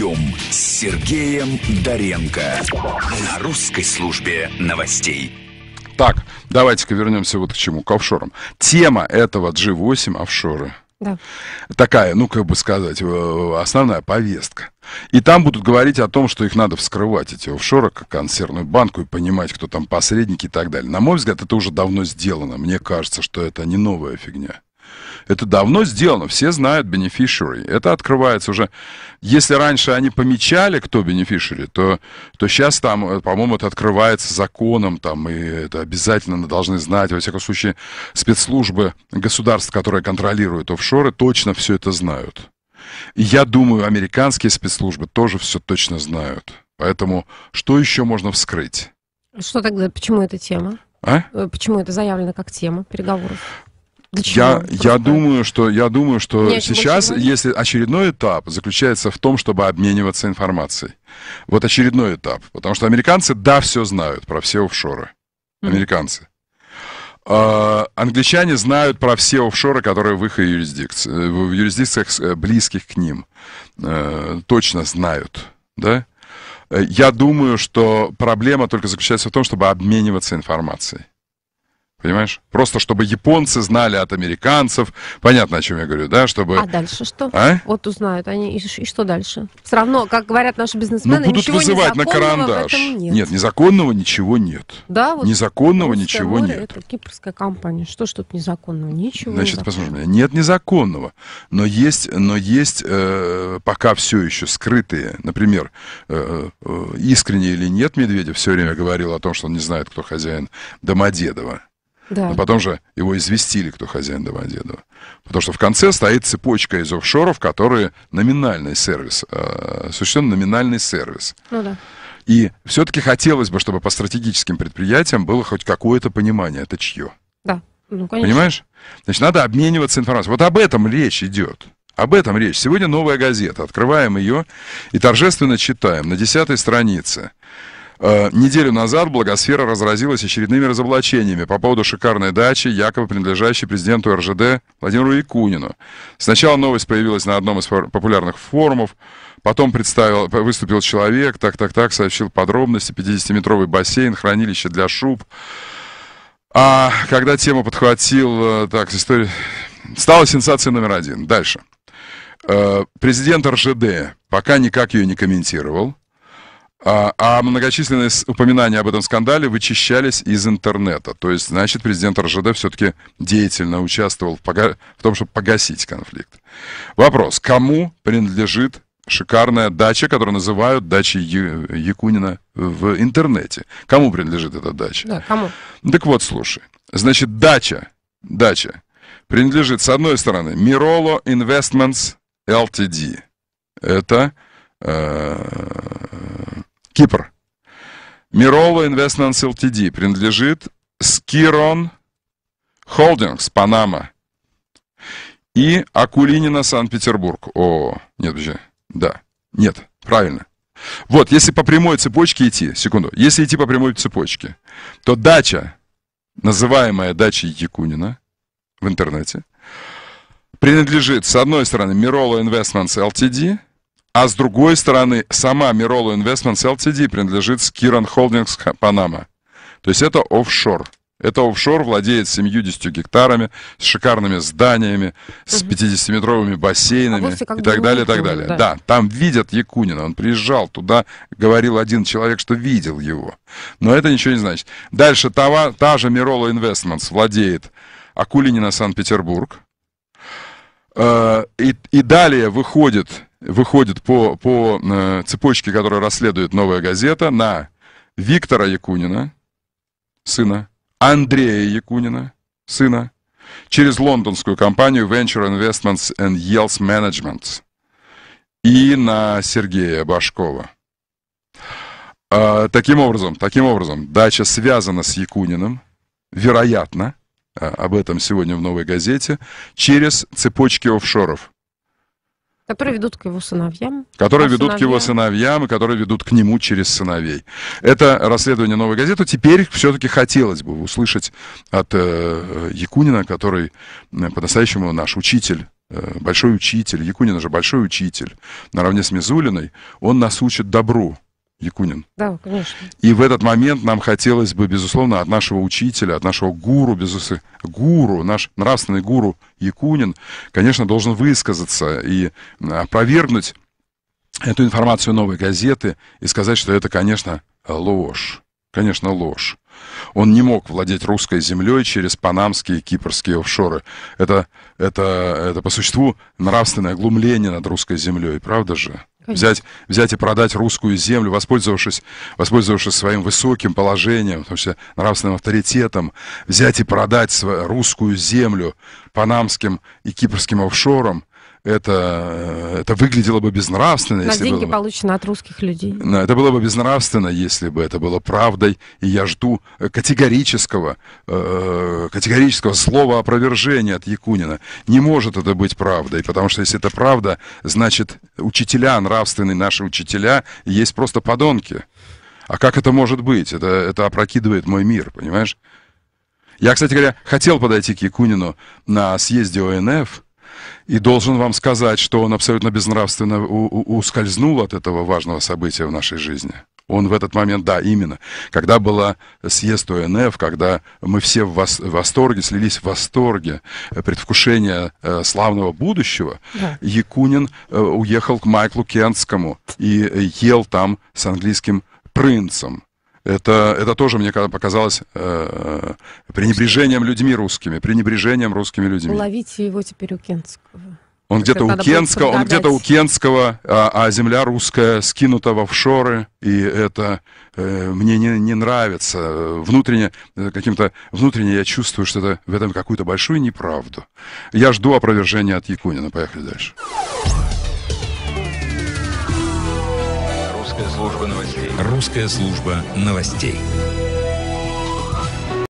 «Подъем» с Сергеем Доренко на русской службе новостей. Так, давайте-ка вернемся вот к чему, к офшорам. Тема этого G8 – офшоры. Да. Такая, ну, как бы сказать, э, основная повестка. И там будут говорить о том, что их надо вскрывать, эти офшоры, как консервную банку, и понимать, кто там посредники и так далее. На мой взгляд, это уже давно сделано. Мне кажется, что это не новая фигня. Это давно сделано, все знают beneficiary. Это открывается уже. Если раньше они помечали, кто beneficiary, то, то сейчас там, э, по-моему, это открывается законом, там, и это обязательно должны знать. Во всяком случае, спецслужбы государств, которые контролируют офшоры, точно все это знают. И я думаю, американские спецслужбы тоже все точно знают. Поэтому что еще можно вскрыть? Что тогда, почему эта тема? А? Э, почему это заявлено как тема переговоров? Я, я думаю, что, я думаю, что Нет, сейчас, почему? если очередной этап заключается в том, чтобы обмениваться информацией. Вот очередной этап. Потому что американцы, да, все знают про все офшоры. Американцы. А, англичане знают про все офшоры, которые в их юрисдикции, в юрисдикциях э, близких к ним. А, точно знают, да? Э, я думаю, что проблема только заключается в том, чтобы обмениваться информацией. Понимаешь? Просто чтобы японцы знали от американцев. Понятно, о чем я говорю, да? Чтобы... А дальше что? А? Вот узнают они. И, и что дальше? Все равно, как говорят наши бизнесмены, ну, будут ничего вызывать на карандаш. нет. нет, незаконного ничего нет. Да, вот незаконного ничего море, нет. Это кипрская компания. Что ж тут незаконного? Ничего. Значит, незаконного. послушай Нет незаконного. Но есть, но есть э, пока все еще скрытые. Например, э, э, искренне или нет, Медведев все время говорил о том, что он не знает, кто хозяин Домодедова. Да. Но а потом же его известили, кто хозяин Домодедово. Потому что в конце стоит цепочка из офшоров, которые номинальный сервис, э, а, осуществлен номинальный сервис. Ну да. И все-таки хотелось бы, чтобы по стратегическим предприятиям было хоть какое-то понимание, это чье. Да, ну конечно. Понимаешь? Значит, надо обмениваться информацией. Вот об этом речь идет. Об этом речь. Сегодня новая газета. Открываем ее и торжественно читаем на десятой странице. Э, неделю назад благосфера разразилась очередными разоблачениями по поводу шикарной дачи, якобы принадлежащей президенту РЖД Владимиру Якунину. Сначала новость появилась на одном из популярных форумов, потом представил, выступил человек, так-так-так, сообщил подробности, 50-метровый бассейн, хранилище для шуб. А когда тема подхватил, э, так, история... Стала сенсацией номер один. Дальше. Э, президент РЖД пока никак ее не комментировал. А, а многочисленные упоминания об этом скандале вычищались из интернета. То есть, значит, президент РЖД все-таки деятельно участвовал в, пога... в том, чтобы погасить конфликт. Вопрос, кому принадлежит шикарная дача, которую называют дачей Якунина в интернете? Кому принадлежит эта дача? Да, кому? Так вот, слушай. Значит, дача, дача принадлежит, с одной стороны, Mirolo Investments LTD. Это... Э, Кипр. Мирова Investments Ltd. принадлежит Скирон Холдингс, Панама. И Акулинина, Санкт-Петербург. О, нет, подожди. Да, нет, правильно. Вот, если по прямой цепочке идти, секунду, если идти по прямой цепочке, то дача, называемая дачей Якунина в интернете, принадлежит, с одной стороны, Mirola Investments Ltd, а с другой стороны, сама Mirola Investments Ltd. принадлежит Kiran Holdings Panama. То есть это офшор. Это офшор владеет 70 гектарами, с шикарными зданиями, с 50-метровыми бассейнами а и так далее, и так далее. Да. да, там видят Якунина. Он приезжал туда, говорил один человек, что видел его. Но это ничего не значит. Дальше та, та же Мирола Investments владеет Акулинина Санкт-Петербург. Э, и, далее выходит, выходит по, по э, цепочке, которую расследует «Новая газета», на Виктора Якунина, сына, Андрея Якунина, сына, через лондонскую компанию Venture Investments and Yields Management и на Сергея Башкова. Э, таким образом, таким образом, дача связана с Якуниным, вероятно – а, об этом сегодня в «Новой газете», через цепочки офшоров. Которые ведут к его сыновьям. Которые его ведут сыновьям. к его сыновьям и которые ведут к нему через сыновей. Это расследование «Новой газеты». Теперь все-таки хотелось бы услышать от э, Якунина, который э, по-настоящему наш учитель, э, большой учитель. Якунин же большой учитель. Наравне с Мизулиной он нас учит добру. Якунин. Да, конечно. И в этот момент нам хотелось бы, безусловно, от нашего учителя, от нашего гуру, безусловно, гуру, наш нравственный гуру Якунин, конечно, должен высказаться и а, опровергнуть эту информацию новой газеты и сказать, что это, конечно, ложь. Конечно, ложь. Он не мог владеть русской землей через панамские и кипрские офшоры. Это, это, это по существу нравственное глумление над русской землей, правда же? Взять, взять и продать русскую землю, воспользовавшись, воспользовавшись своим высоким положением, вообще что нравственным авторитетом, взять и продать свою русскую землю панамским и кипрским офшорам, это, э, это выглядело бы безнравственно. На деньги было... получены от русских людей. Это было бы безнравственно, если бы это было правдой. И я жду э, категорического, э, э, категорического слова опровержения от Якунина. Не может это быть правдой, потому что если это правда, значит учителя, нравственные наши учителя, есть просто подонки. А как это может быть? Это, это опрокидывает мой мир, понимаешь? Я, кстати говоря, хотел подойти к Якунину на съезде ОНФ, и должен вам сказать, что он абсолютно безнравственно ускользнул от этого важного события в нашей жизни. Он в этот момент, да, именно, когда была съезд ОНФ, когда мы все в восторге, слились в восторге э, предвкушения э, славного будущего, да. Якунин э, уехал к Майклу Кентскому и э, ел там с английским принцем. Это, это тоже мне показалось э, пренебрежением людьми русскими, пренебрежением русскими людьми. Ловите его теперь у Кенского. Он где-то у Кенского, он где-то у Кенского, а, а земля русская скинута в офшоры, и это э, мне не, не нравится. Внутренне, э, каким-то, внутренне я чувствую, что это, в этом какую-то большую неправду. Я жду опровержения от Якунина. Поехали дальше. Русская служба новостей. Русская служба новостей.